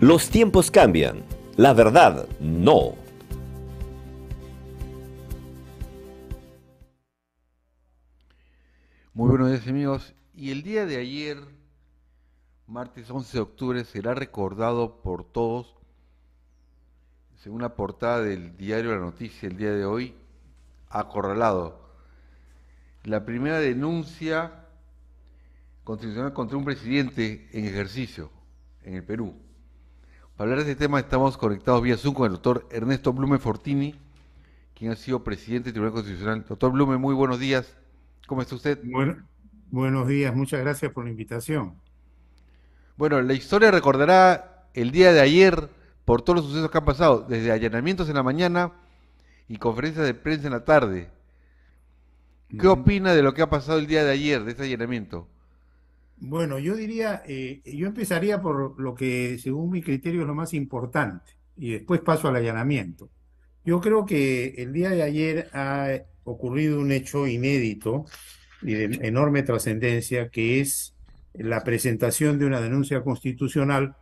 Los tiempos cambian, la verdad no. Muy buenos días amigos, y el día de ayer, martes 11 de octubre, será recordado por todos, según la portada del diario La Noticia el día de hoy, acorralado. La primera denuncia constitucional contra un presidente en ejercicio en el Perú. Para hablar de este tema estamos conectados vía Zoom con el doctor Ernesto Blume Fortini, quien ha sido presidente del Tribunal Constitucional. Doctor Blume, muy buenos días. ¿Cómo está usted? buenos días, muchas gracias por la invitación. Bueno, la historia recordará el día de ayer por todos los sucesos que han pasado, desde allanamientos en la mañana y conferencias de prensa en la tarde. ¿Qué opina de lo que ha pasado el día de ayer, de este allanamiento? Bueno, yo diría, eh, yo empezaría por lo que según mi criterio es lo más importante y después paso al allanamiento. Yo creo que el día de ayer ha ocurrido un hecho inédito y de enorme trascendencia que es la presentación de una denuncia constitucional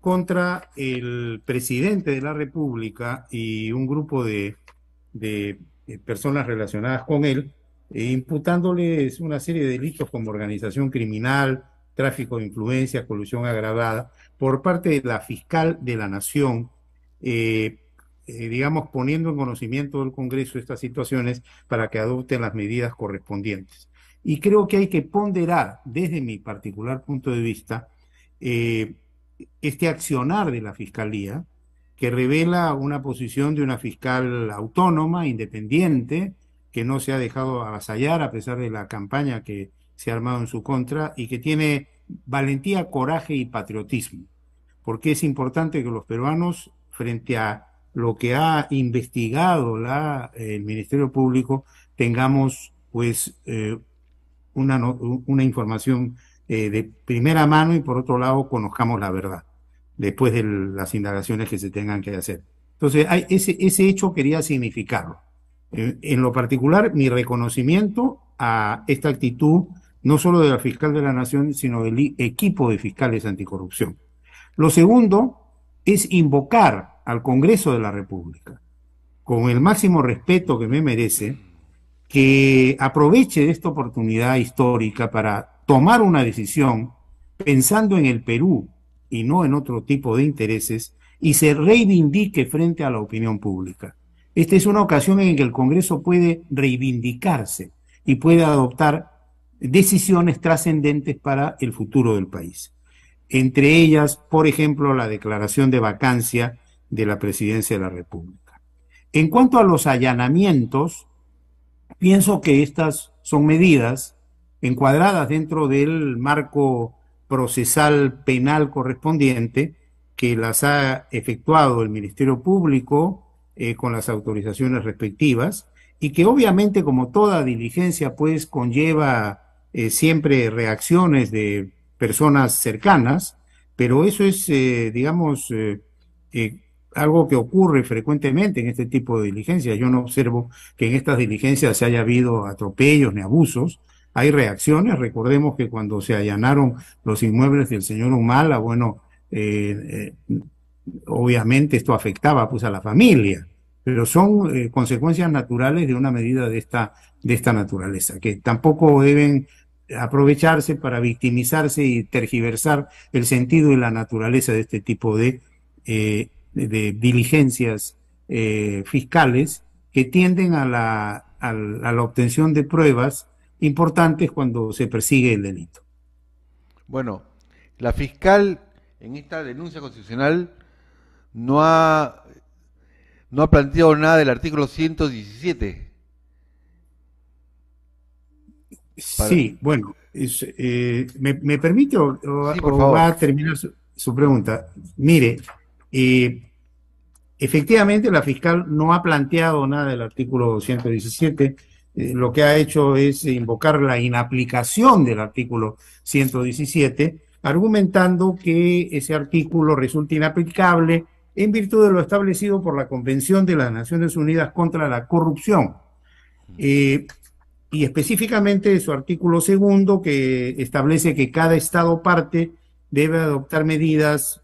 contra el presidente de la República y un grupo de, de personas relacionadas con él eh, imputándoles una serie de delitos como organización criminal, tráfico de influencia, colusión agravada, por parte de la fiscal de la Nación, eh, eh, digamos, poniendo en conocimiento del Congreso estas situaciones para que adopten las medidas correspondientes. Y creo que hay que ponderar, desde mi particular punto de vista, este accionar de la Fiscalía, que revela una posición de una fiscal autónoma, independiente, que no se ha dejado avasallar a pesar de la campaña que se ha armado en su contra y que tiene valentía, coraje y patriotismo. Porque es importante que los peruanos, frente a lo que ha investigado la, el Ministerio Público, tengamos pues eh, una, una información eh, de primera mano y por otro lado conozcamos la verdad después de las indagaciones que se tengan que hacer. Entonces, ese, ese hecho quería significarlo. Eh, en, lo particular, mi reconocimiento a esta actitud, no solo de la fiscal de la Nación, sino del equipo de fiscales anticorrupción. Lo segundo es invocar al Congreso de la República, con el máximo respeto que me merece, que aproveche esta oportunidad histórica para tomar una decisión pensando en el Perú y no en otro tipo de intereses y se reivindique frente a la opinión pública. Esta es una ocasión en que el Congreso puede reivindicarse y puede adoptar decisiones trascendentes para el futuro del país. Entre ellas, por ejemplo, la declaración de vacancia de la presidencia de la República. En cuanto a los allanamientos, pienso que estas son medidas encuadradas dentro del marco procesal penal correspondiente que las ha efectuado el Ministerio Público, eh, con las autorizaciones respectivas y que obviamente como toda diligencia pues conlleva eh, siempre reacciones de personas cercanas, pero eso es, eh, digamos, algo que ocurre frecuentemente en este tipo de diligencias. Yo no observo que en estas diligencias se haya habido atropellos ni abusos, hay reacciones. Recordemos que cuando se allanaron los inmuebles del señor Humala, bueno, obviamente esto afectaba pues a la familia, pero son eh, consecuencias naturales de una medida de esta, de esta naturaleza, que tampoco deben aprovecharse para victimizarse y tergiversar el sentido y la naturaleza de este tipo de, eh, diligencias eh, fiscales que tienden a la, a la obtención de pruebas importantes cuando se persigue el delito. Bueno, la fiscal en esta denuncia constitucional no ha, no ha planteado nada del artículo 117. Sí, bueno, eh, ¿me, ¿me, permite o, va a terminar su, pregunta? Mire, eh, efectivamente la fiscal no ha planteado nada del artículo 117. Eh, lo que ha hecho es invocar la inaplicación del artículo 117, argumentando que ese artículo resulta inaplicable en virtud de lo establecido por la Convención de las Naciones Unidas contra la Corrupción. Eh, y específicamente su artículo segundo que establece que cada Estado parte debe adoptar medidas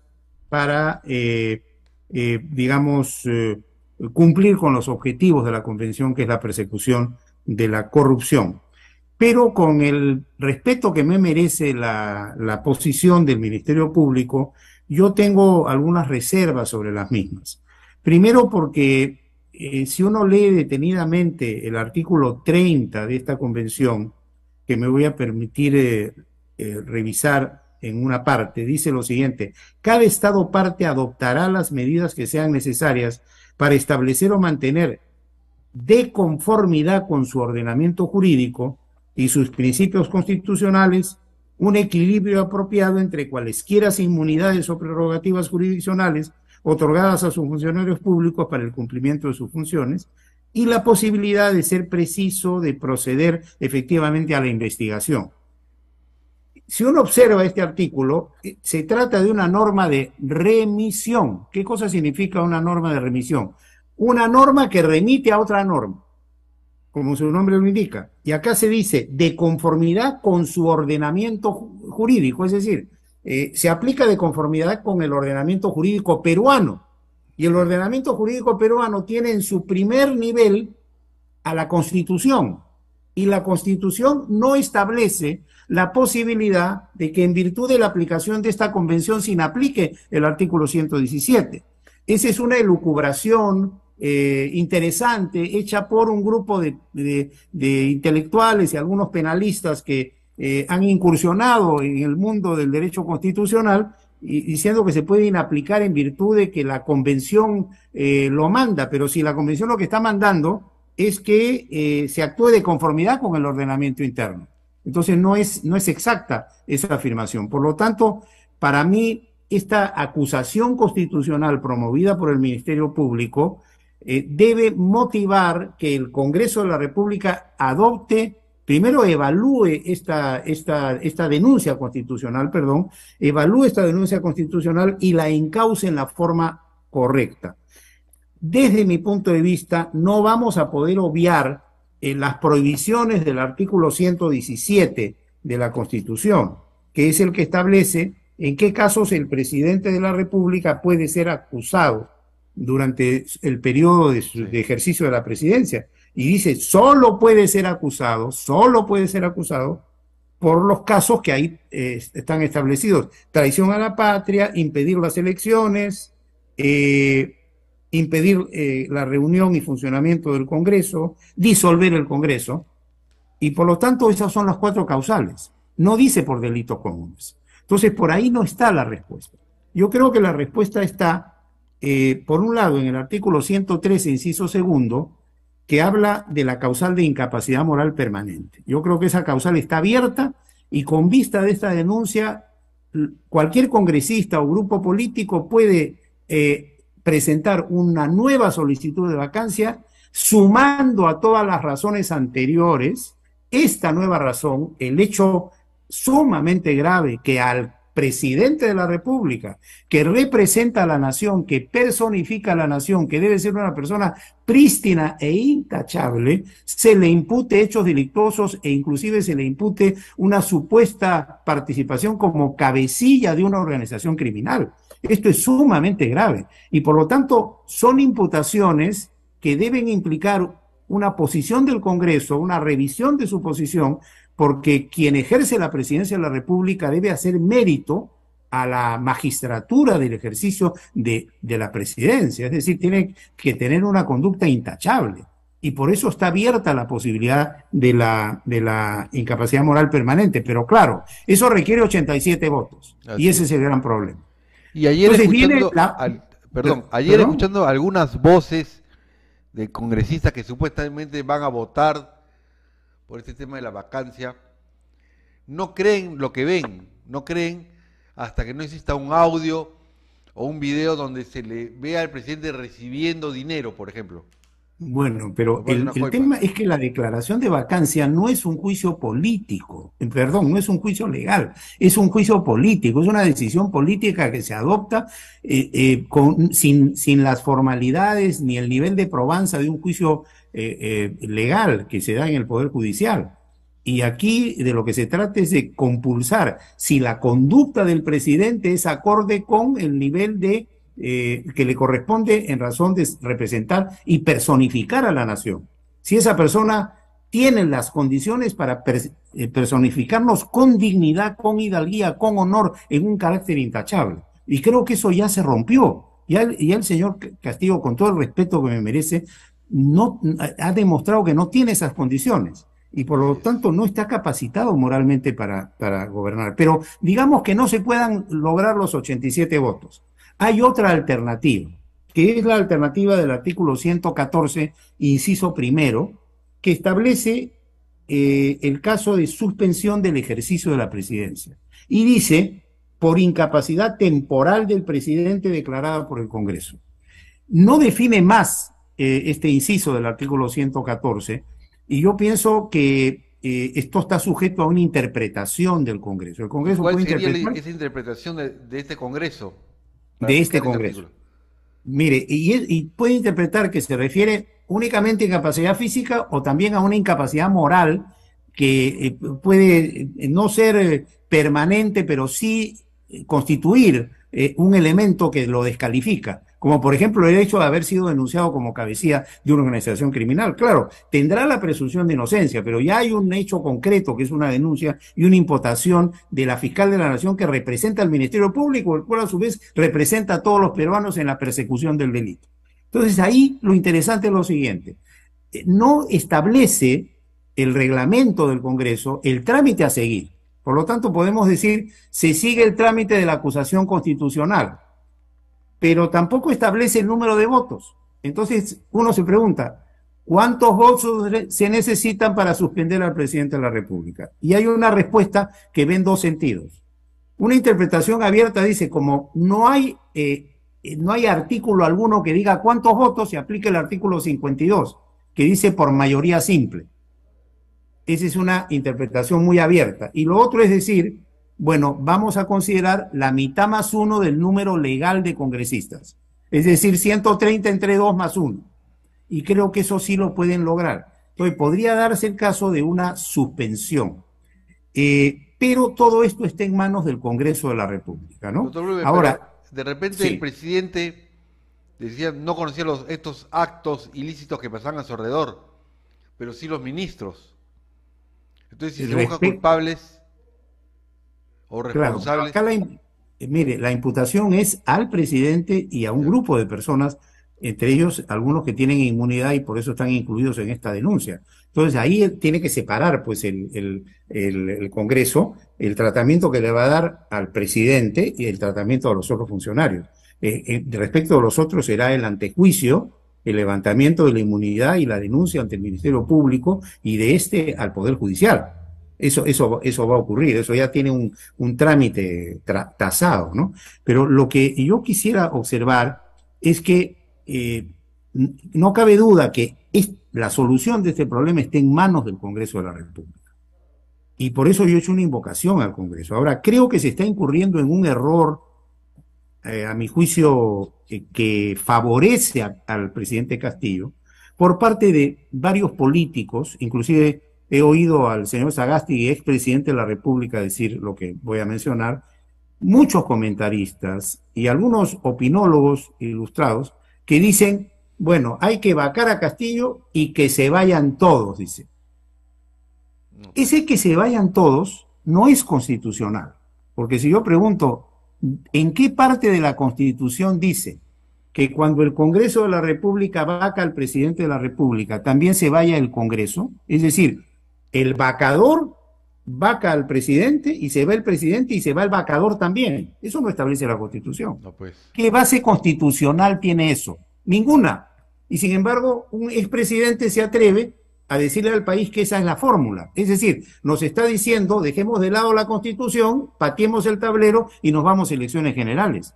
para, eh, eh, digamos, cumplir con los objetivos de la Convención, que es la persecución de la corrupción pero con el respeto que me merece la, posición del Ministerio Público, yo tengo algunas reservas sobre las mismas. Primero porque eh, si uno lee detenidamente el artículo 30 de esta convención, que me voy a permitir eh, eh, revisar en una parte, dice lo siguiente, cada Estado parte adoptará las medidas que sean necesarias para establecer o mantener de conformidad con su ordenamiento jurídico y sus principios constitucionales un equilibrio apropiado entre cualesquiera inmunidades o prerrogativas jurisdiccionales otorgadas a sus funcionarios públicos para el cumplimiento de sus funciones y la posibilidad de ser preciso de proceder efectivamente a la investigación. Si uno observa este artículo, eh, se trata de una norma de remisión. ¿Qué cosa significa una norma de remisión? Una norma que remite a otra norma como su nombre lo indica. Y acá se dice, de conformidad con su ordenamiento jurídico, es decir, eh, se aplica de conformidad con el ordenamiento jurídico peruano. Y el ordenamiento jurídico peruano tiene en su primer nivel a la constitución. Y la constitución no establece la posibilidad de que en virtud de la aplicación de esta convención se aplique el artículo 117. Esa es una elucubración eh, interesante hecha por un grupo de, intelectuales y algunos penalistas que eh, han incursionado en el mundo del derecho constitucional y, diciendo que se puede aplicar en virtud de que la convención eh, lo manda, pero si la convención lo que está mandando es que se actúe de conformidad con el ordenamiento interno. Entonces no es, no es exacta esa afirmación. Por lo tanto, para mí, esta acusación constitucional promovida por el Ministerio Público eh, debe motivar que el Congreso de la República adopte, primero evalúe esta, esta, esta denuncia constitucional, perdón, evalúe esta denuncia constitucional y la encauce en la forma correcta. Desde mi punto de vista, no vamos a poder obviar eh, las prohibiciones del artículo 117 de la Constitución, que es el que establece en qué casos el presidente de la República puede ser acusado durante el periodo de, ejercicio de la presidencia. Y dice, solo puede ser acusado, solo puede ser acusado por los casos que ahí están establecidos. Traición a la patria, impedir las elecciones, eh, impedir eh, la reunión y funcionamiento del Congreso, disolver el Congreso. Y por lo tanto, esas son las cuatro causales. No dice por delitos comunes. Entonces, por ahí no está la respuesta. Yo creo que la respuesta está eh, por un lado, en el artículo 113, inciso segundo, que habla de la causal de incapacidad moral permanente. Yo creo que esa causal está abierta y con vista de esta denuncia, cualquier congresista o grupo político puede eh, presentar una nueva solicitud de vacancia sumando a todas las razones anteriores, esta nueva razón, el hecho sumamente grave que al presidente de la República, que representa a la nación, que personifica a la nación, que debe ser una persona prístina e intachable, se le impute hechos delictuosos e inclusive se le impute una supuesta participación como cabecilla de una organización criminal. Esto es sumamente grave y por lo tanto son imputaciones que deben implicar una posición del Congreso, una revisión de su posición, porque quien ejerce la presidencia de la República debe hacer mérito a la magistratura del ejercicio de, la presidencia, es decir, tiene que tener una conducta intachable. Y por eso está abierta la posibilidad de la, de la incapacidad moral permanente. Pero claro, eso requiere 87 votos. y ese es el gran problema. Y ayer, ayer escuchando algunas voces de congresistas que supuestamente van a votar por este tema de la vacancia, no creen lo que ven, no creen hasta que no exista un audio o un video donde se le vea al presidente recibiendo dinero, por ejemplo. Bueno, pero el, tema es que la declaración de vacancia no es un juicio político, eh, perdón, no es un juicio legal, es un juicio político, es una decisión política que se adopta eh, eh, con, sin, sin, las formalidades ni el nivel de probanza de un juicio legal que se da en el Poder Judicial. Y aquí de lo que se trata es de compulsar si la conducta del presidente es acorde con el nivel de eh, que le corresponde en razón de representar y personificar a la nación. Si esa persona tiene las condiciones para eh, personificarnos con dignidad, con hidalguía, con honor, en un carácter intachable. Y creo que eso ya se rompió. Ya el, señor Castillo, con todo el respeto que me merece, no, ha demostrado que no tiene esas condiciones y por lo tanto no está capacitado moralmente para, para gobernar. Pero digamos que no se puedan lograr los 87 votos. Hay otra alternativa, que es la alternativa del artículo 114, inciso primero, que establece eh, el caso de suspensión del ejercicio de la presidencia. Y dice, por incapacidad temporal del presidente declarada por el Congreso. No define más eh, este inciso del artículo 114 y yo pienso que eh, esto está sujeto a una interpretación del Congreso. El Congreso ¿Cuál interpretación de, este Congreso? de este Congreso. Mire, y, y, puede interpretar que se refiere únicamente a incapacidad física o también a una incapacidad moral que eh, puede eh, no ser eh, permanente, pero sí constituir un elemento que lo descalifica como por ejemplo el hecho de haber sido denunciado como cabecía de una organización criminal. Claro, tendrá la presunción de inocencia, pero ya hay un hecho concreto que es una denuncia y una imputación de la fiscal de la Nación que representa al Ministerio Público, el cual a su vez representa a todos los peruanos en la persecución del delito. Entonces ahí lo interesante es lo siguiente, no establece el reglamento del Congreso el trámite a seguir. Por lo tanto, podemos decir, se sigue el trámite de la acusación constitucional pero tampoco establece el número de votos. Entonces uno se pregunta, ¿cuántos votos se necesitan para suspender al presidente de la República? Y hay una respuesta que ve en dos sentidos. Una interpretación abierta dice, como no hay, eh, eh, no hay artículo alguno que diga cuántos votos, se aplica el artículo 52, que dice por mayoría simple. Esa es una interpretación muy abierta. Y lo otro es decir bueno, vamos a considerar la mitad más uno del número legal de congresistas, es decir, 130 entre 2 más 1. Y creo que eso sí lo pueden lograr. Entonces, podría darse el caso de una suspensión. Eh, pero todo esto está en manos del Congreso de la República, ¿no? Ahora, de repente el presidente decía, no conocía estos actos ilícitos que pasaban a su alrededor, pero sí los ministros. Entonces, si se busca culpables, Claro, acá la, eh, mire, la imputación es al presidente y a un grupo de personas, entre ellos algunos que tienen inmunidad y por eso están incluidos en esta denuncia. Entonces ahí tiene que separar pues el, Congreso el tratamiento que le va a dar al presidente y el tratamiento a los otros funcionarios. Eh, eh, respecto a los otros será el antejuicio, el levantamiento de la inmunidad y la denuncia ante el Ministerio Público y de este al Poder Judicial eso, eso, eso va a ocurrir, eso ya tiene un, trámite tasado, ¿no? Pero lo que yo quisiera observar es que eh, no cabe duda que es, la solución de este problema está en manos del Congreso de la República. Y por eso yo he hecho una invocación al Congreso. Ahora, creo que se está incurriendo en un error, eh, a mi juicio, eh, que favorece al presidente Castillo por parte de varios políticos, inclusive he oído al señor Sagasti, presidente de la República, decir lo que voy a mencionar, muchos comentaristas y algunos opinólogos ilustrados que dicen, bueno, hay que vacar a Castillo y que se vayan todos, dice. Ese que se vayan todos no es constitucional, porque si yo pregunto, ¿en qué parte de la Constitución dice que cuando el Congreso de la República vaca al presidente de la República, también se vaya el Congreso? Es decir, el vacador vaca al presidente y se va el presidente y se va el vacador también. Eso no establece la constitución. Pues. ¿Qué base constitucional tiene eso? Ninguna. Y sin embargo, un expresidente se atreve a decirle al país que esa es la fórmula. Es decir, nos está diciendo, dejemos de lado la constitución, pateemos el tablero y nos vamos a elecciones generales.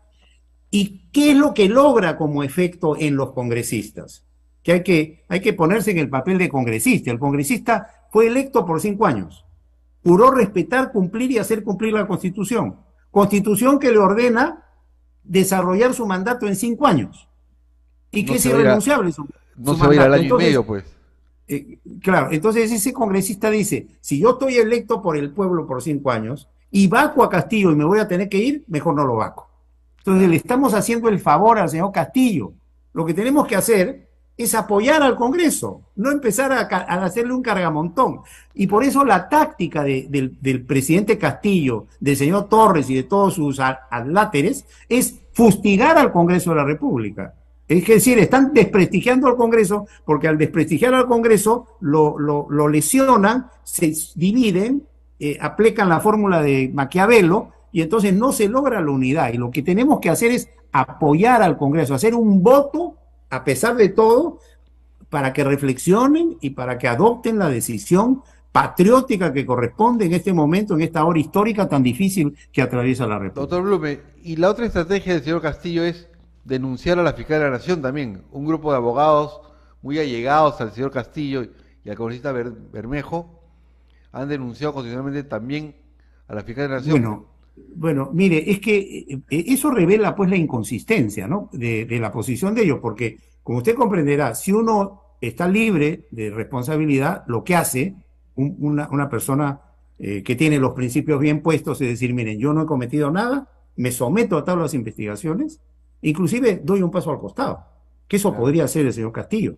¿Y qué es lo que logra como efecto en los congresistas? Que hay que, hay que ponerse en el papel de congresista. El congresista fue electo por cinco años. Juró respetar, cumplir y hacer cumplir la Constitución. Constitución que le ordena desarrollar su mandato en cinco años. Y que es irrenunciable. Su, no se va a ir al año y medio, pues. Eh, claro, entonces ese congresista dice, si yo estoy electo por el pueblo por cinco años y vaco a Castillo y me voy a tener que ir, mejor no lo vaco. Entonces le estamos haciendo el favor al señor Castillo. Lo que tenemos que hacer es apoyar al Congreso, no empezar a, hacerle un cargamontón. Y por eso la táctica del, presidente Castillo, del señor Torres y de todos sus adláteres es fustigar al Congreso de la República. Es decir, están desprestigiando al Congreso porque al desprestigiar al Congreso lo, lesionan, se dividen, eh, aplican la fórmula de Maquiavelo y entonces no se logra la unidad. Y lo que tenemos que hacer es apoyar al Congreso, hacer un voto a pesar de todo, para que reflexionen y para que adopten la decisión patriótica que corresponde en este momento, en esta hora histórica tan difícil que atraviesa la República. Doctor Blume, y la otra estrategia del señor Castillo es denunciar a la Fiscalía de la Nación también, un grupo de abogados muy allegados al señor Castillo y al congresista Bermejo han denunciado constitucionalmente también a la Fiscalía de la Nación. Bueno, mire, es que eh, eso revela pues la inconsistencia ¿no? de, la posición de ellos, porque como usted comprenderá, si uno está libre de responsabilidad, lo que hace una, persona eh, que tiene los principios bien puestos es decir, miren, yo no he cometido nada, me someto a todas las investigaciones, inclusive doy un paso al costado, que eso podría hacer el señor Castillo,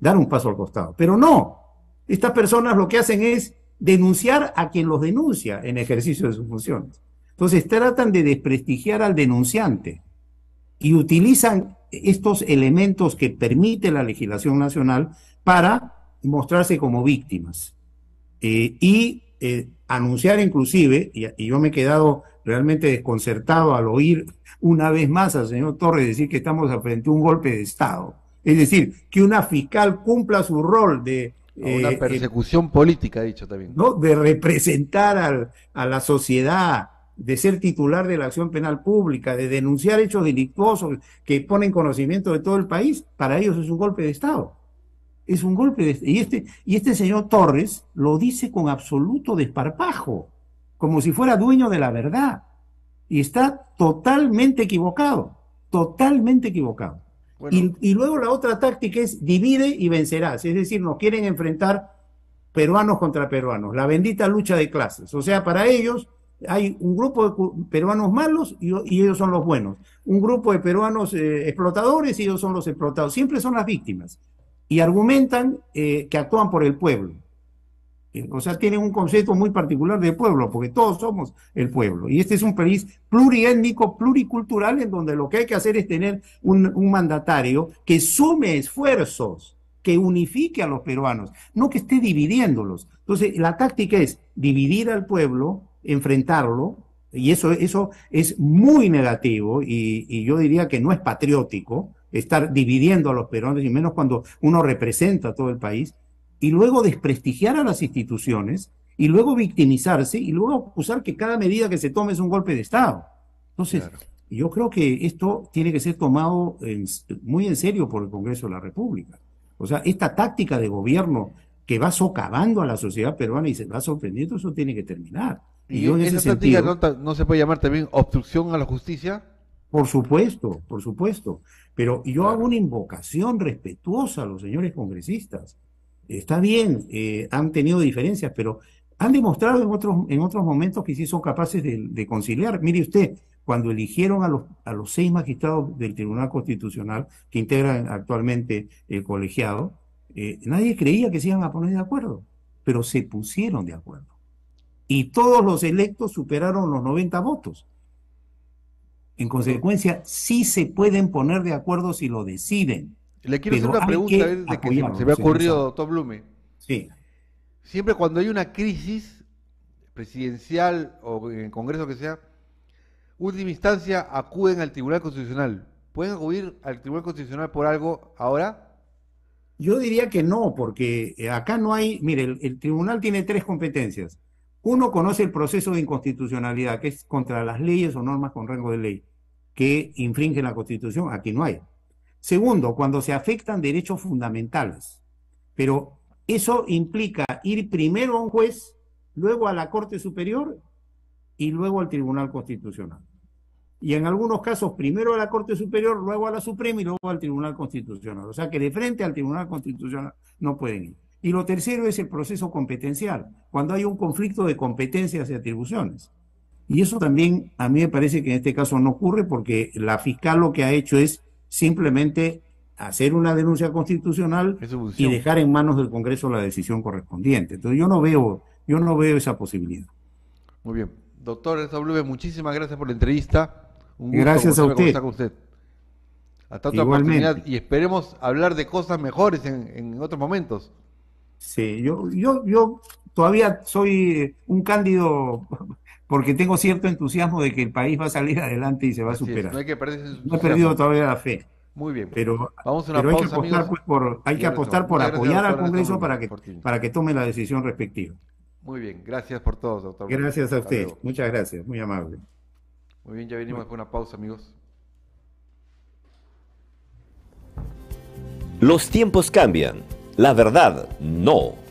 dar un paso al costado, pero no, estas personas lo que hacen es denunciar a quien los denuncia en ejercicio de sus funciones. Entonces tratan de desprestigiar al denunciante y utilizan estos elementos que permite la legislación nacional para mostrarse como víctimas eh, y eh, anunciar inclusive, y, yo me he quedado realmente desconcertado al oír una vez más al señor Torres decir que estamos frente a un golpe de Estado. Es decir, que una fiscal cumpla su rol de... una eh, persecución política, ha dicho también. ¿no? De representar a la sociedad, de ser titular de la acción penal pública, de denunciar hechos delictuosos que ponen conocimiento de todo el país, para ellos es un golpe de Estado. Es un golpe de y este y este señor Torres lo dice con absoluto desparpajo, como si fuera dueño de la verdad y está totalmente equivocado, totalmente equivocado. Y, y luego la otra táctica es divide y vencerás, es decir, nos quieren enfrentar peruanos contra peruanos, la bendita lucha de clases. O sea, para ellos hay un grupo de peruanos malos y, ellos son los buenos, un grupo de peruanos eh, explotadores y ellos son los explotados, siempre son las víctimas y argumentan eh, que actúan por el pueblo. Eh, o sea, tienen un concepto muy particular de pueblo, porque todos somos el pueblo. Y este es un país pluriétnico, pluricultural, en donde lo que hay que hacer es tener un, un mandatario que sume esfuerzos, que unifique a los peruanos, no que esté dividiéndolos. Entonces, la táctica es dividir al pueblo, enfrentarlo, y eso, eso es muy negativo y, yo diría que no es patriótico estar dividiendo a los peruanos, y menos cuando uno representa a todo el país, y luego desprestigiar a las instituciones, y luego victimizarse, y luego acusar que cada medida que se tome es un golpe de Estado. Entonces, yo creo que esto tiene que ser tomado en, muy en serio por el Congreso de la República. O sea, esta táctica de gobierno que va socavando a la sociedad peruana y se va sorprendiendo, eso tiene que terminar. Y, en esa ese no, se puede llamar también obstrucción a la justicia? Por supuesto, por supuesto. Pero yo hago una invocación respetuosa a los señores congresistas. Está bien, eh, han tenido diferencias, pero han demostrado en otros, en otros momentos que sí son capaces de, conciliar. Mire usted, cuando eligieron a los, a los seis magistrados del Tribunal Constitucional que integran actualmente el colegiado, eh, nadie creía que se iban a poner de acuerdo, pero se pusieron de acuerdo y todos los electos superaron los 90 votos. En consecuencia, sí se pueden poner de acuerdo si lo deciden. Le quiero hacer una pregunta de que se me ha ocurrido, doctor Blume. Sí. Siempre cuando hay una crisis presidencial o en Congreso que sea, última instancia acuden al Tribunal Constitucional. ¿Pueden acudir al Tribunal Constitucional por algo ahora? Yo diría que no, porque acá no hay, mire, el tribunal tiene tres competencias. Uno conoce el proceso de inconstitucionalidad, que es contra las leyes o normas con rango de ley que infringen la Constitución. Aquí no hay. Segundo, cuando se afectan derechos fundamentales. Pero eso implica ir primero a un juez, luego a la Corte Superior y luego al Tribunal Constitucional. Y en algunos casos, primero a la Corte Superior, luego a la Suprema y luego al Tribunal Constitucional. O sea que de frente al Tribunal Constitucional no pueden ir. Y lo tercero es el proceso competencial, cuando hay un conflicto de competencias y atribuciones. Y eso también a mí me parece que en este caso no ocurre porque la fiscal lo que ha hecho es simplemente hacer una denuncia constitucional y dejar en manos del Congreso la decisión correspondiente. Entonces yo no veo, yo no veo esa posibilidad. Muy bien. Doctor W., muchísimas gracias por la entrevista. gracias a usted. Hasta otra oportunidad y esperemos hablar de cosas mejores en otros momentos. Sí, yo, yo, yo todavía soy eh, un cándido porque tengo cierto entusiasmo de que el país va a salir adelante y se va a superar. no, he perdido todavía la fe. Muy bien. Pero, Vamos a una hay que apostar, pues, por, hay que apostar por apoyar al Congreso para que, para que tome la decisión respectiva. Muy bien, gracias por todo, doctor. Gracias a usted, muchas gracias, muy amable. Muy bien, ya venimos con una pausa, amigos. Los tiempos cambian la verdad, no.